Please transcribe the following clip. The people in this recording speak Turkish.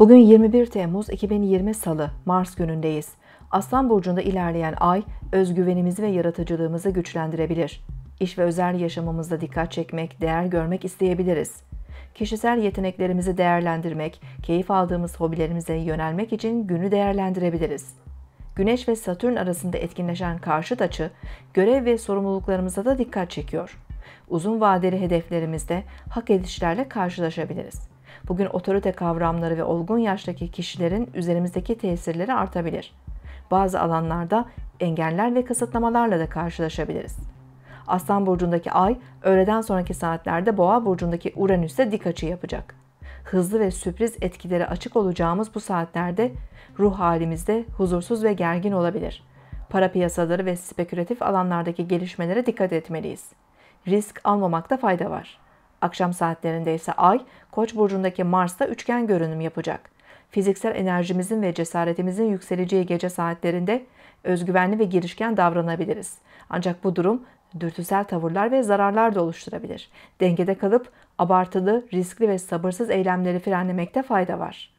Bugün 21 Temmuz 2020 Salı, Mars günündeyiz. Aslan Burcu'nda ilerleyen ay, özgüvenimizi ve yaratıcılığımızı güçlendirebilir. İş ve özel yaşamımızda dikkat çekmek, değer görmek isteyebiliriz. Kişisel yeteneklerimizi değerlendirmek, keyif aldığımız hobilerimize yönelmek için günü değerlendirebiliriz. Güneş ve Satürn arasında etkinleşen karşıt açı, görev ve sorumluluklarımıza da dikkat çekiyor. Uzun vadeli hedeflerimizde hak edişlerle karşılaşabiliriz. Bugün otorite kavramları ve olgun yaştaki kişilerin üzerimizdeki tesirleri artabilir. Bazı alanlarda engeller ve kısıtlamalarla da karşılaşabiliriz. Aslan burcundaki ay öğleden sonraki saatlerde Boğa burcundaki Uranüs'e dik açı yapacak. Hızlı ve sürpriz etkilere açık olacağımız bu saatlerde ruh halimizde huzursuz ve gergin olabilir. Para piyasaları ve spekülatif alanlardaki gelişmelere dikkat etmeliyiz. Risk almamakta fayda var. Akşam saatlerinde ise Ay, Koç burcundaki Mars'ta üçgen görünüm yapacak. Fiziksel enerjimizin ve cesaretimizin yükseleceği gece saatlerinde özgüvenli ve girişken davranabiliriz. Ancak bu durum dürtüsel tavırlar ve zararlar da oluşturabilir. Dengede kalıp abartılı, riskli ve sabırsız eylemleri frenlemekte fayda var.